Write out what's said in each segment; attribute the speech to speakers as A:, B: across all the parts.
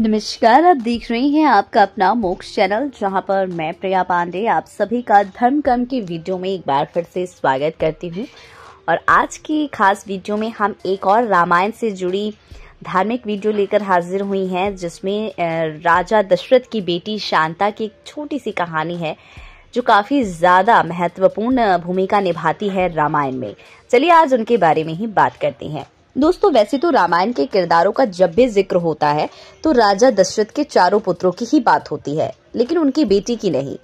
A: नमस्कार आप देख रहे हैं आपका अपना मोक्ष चैनल जहां पर मैं प्रिया पांडे आप सभी का धर्म कर्म की वीडियो में एक बार फिर से स्वागत करती हूं और आज की खास वीडियो में हम एक और रामायण से जुड़ी धार्मिक वीडियो लेकर हाजिर हुई हैं जिसमें राजा दशरथ की बेटी शांता की एक छोटी सी कहानी है जो काफ़ी ज़्यादा महत्वपूर्ण भूमिका निभाती है रामायण में चलिए आज उनके बारे में ही बात करते हैं दोस्तों वैसे तो रामायण के किरदारों का जब भी जिक्र होता है तो राजा दशरथ के चारों पुत्रों की ही बात होती है लेकिन उनकी बेटी की नहीं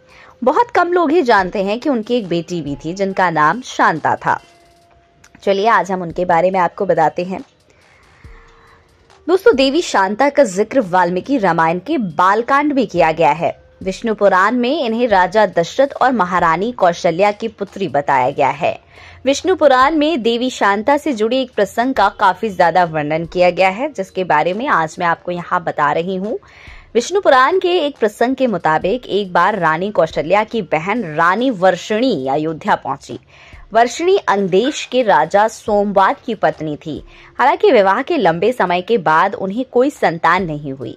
A: बहुत कम लोग ही जानते हैं कि उनकी एक बेटी भी थी जिनका नाम शांता था चलिए आज हम उनके बारे में आपको बताते हैं दोस्तों देवी शांता का जिक्र वाल्मीकि रामायण के बालकांड में किया गया है विष्णु पुराण में इन्हें राजा दशरथ और महारानी कौशल्या की पुत्री बताया गया है विष्णु पुराण में देवी शांता से जुड़े एक प्रसंग का काफी ज्यादा वर्णन किया गया है जिसके बारे में आज मैं आपको यहाँ बता रही हूँ विष्णु पुराण के एक प्रसंग के मुताबिक एक बार रानी कौशल्या की बहन रानी वर्षिणी अयोध्या पहुंची वर्षिणी अंगदेश के राजा सोमवाद की पत्नी थी हालांकि विवाह के लंबे समय के बाद उन्हें कोई संतान नहीं हुई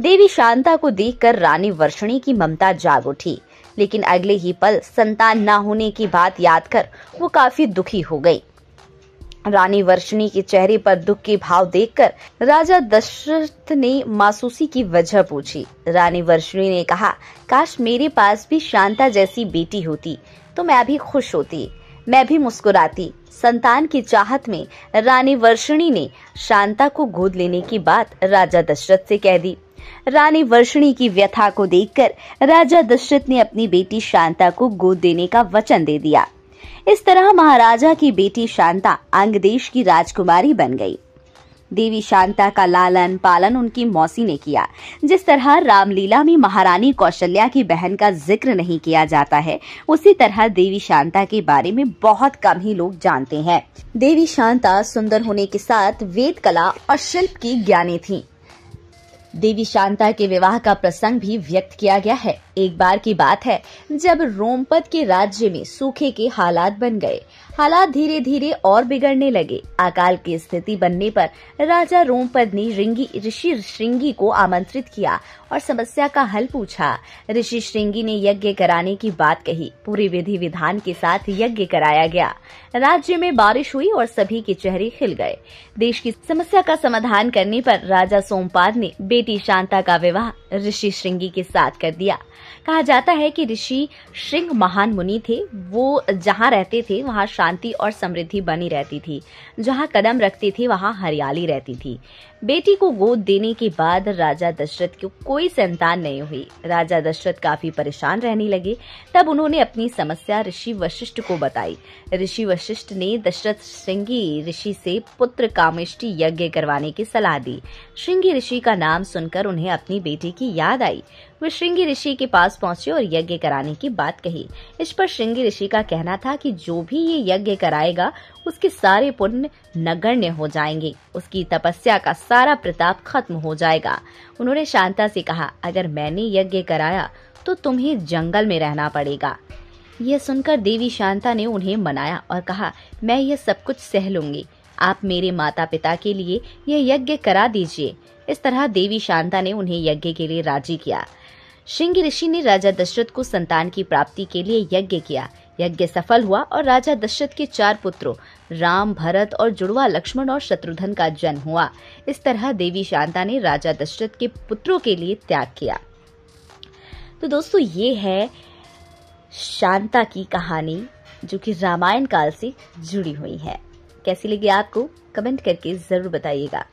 A: देवी शांता को देखकर रानी वर्षणी की ममता जाग उठी लेकिन अगले ही पल संतान न होने की बात याद कर वो काफी दुखी हो गई रानी वर्षणी के चेहरे पर दुख के भाव देखकर राजा दशरथ ने मासूसी की वजह पूछी रानी वर्षणी ने कहा काश मेरे पास भी शांता जैसी बेटी होती तो मैं भी खुश होती मैं भी मुस्कुराती संतान की चाहत में रानी वर्षणी ने शांता को गोद लेने की बात राजा दशरथ से कह दी रानी वर्षिणी की व्यथा को देखकर राजा दशरथ ने अपनी बेटी शांता को गोद देने का वचन दे दिया इस तरह महाराजा की बेटी शांता अंगदेश की राजकुमारी बन गई देवी शांता का लालन पालन उनकी मौसी ने किया जिस तरह रामलीला में महारानी कौशल्या की बहन का जिक्र नहीं किया जाता है उसी तरह देवी शांता के बारे में बहुत कम ही लोग जानते हैं देवी शांता सुंदर होने के साथ वेद कला और शिल्प की ज्ञानी थी देवी शांता के विवाह का प्रसंग भी व्यक्त किया गया है एक बार की बात है जब रोमपत के राज्य में सूखे के हालात बन गए हालात धीरे धीरे और बिगड़ने लगे अकाल की स्थिति बनने पर राजा रोमपद ने रिंगी ऋषि श्रृंगी को आमंत्रित किया और समस्या का हल पूछा ऋषि श्रृंगी ने यज्ञ कराने की बात कही पूरी विधि विधान के साथ यज्ञ कराया गया राज्य में बारिश हुई और सभी के चेहरे खिल गए देश की समस्या का समाधान करने पर राजा सोमपाद ने बेटी शांता का विवाह ऋषि श्रृंगी के साथ कर दिया कहा जाता है कि ऋषि श्रृंग महान मुनि थे वो जहाँ रहते थे वहाँ शांति और समृद्धि बनी रहती थी जहाँ कदम रखते थे वहाँ हरियाली रहती थी बेटी को गोद देने के बाद राजा दशरथ को कोई संतान नहीं हुई राजा दशरथ काफी परेशान रहने लगे तब उन्होंने अपनी समस्या ऋषि वशिष्ठ को बताई ऋषि वशिष्ठ ने दशरथ श्रृंगी ऋषि से पुत्र कामिष्टि यज्ञ करवाने की सलाह दी श्रृंगी ऋषि का नाम सुनकर उन्हें अपनी बेटी की याद आई वे श्रृंगी ऋषि के पास पहुंचे और यज्ञ कराने की बात कही इस पर श्रृंगी ऋषि का कहना था कि जो भी ये यज्ञ कराएगा उसके सारे पुण्य नगण्य हो जाएंगे उसकी तपस्या का सारा प्रताप खत्म हो जाएगा उन्होंने शांता से कहा अगर मैंने यज्ञ कराया तो तुम्हें जंगल में रहना पड़ेगा यह सुनकर देवी शांता ने उन्हें मनाया और कहा मैं यह सब कुछ सह लूंगी आप मेरे माता पिता के लिए यह यज्ञ करा दीजिए इस तरह देवी शांता ने उन्हें यज्ञ के लिए राजी किया श्रृंग ऋषि ने राजा दशरथ को संतान की प्राप्ति के लिए यज्ञ किया यज्ञ सफल हुआ और राजा दशरथ के चार पुत्रों राम भरत और जुड़वा लक्ष्मण और शत्रुघ्न का जन्म हुआ इस तरह देवी शांता ने राजा दशरथ के पुत्रों के लिए त्याग किया तो दोस्तों ये है शांता की कहानी जो कि रामायण काल से जुड़ी हुई है कैसी लगी आपको कमेंट करके जरूर बताइएगा